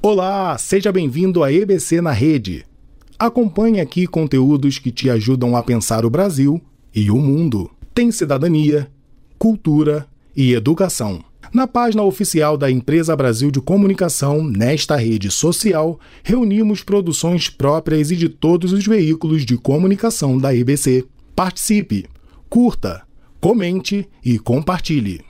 Olá, seja bem-vindo à EBC na Rede. Acompanhe aqui conteúdos que te ajudam a pensar o Brasil e o mundo. Tem cidadania, cultura e educação. Na página oficial da Empresa Brasil de Comunicação, nesta rede social, reunimos produções próprias e de todos os veículos de comunicação da EBC. Participe, curta, comente e compartilhe.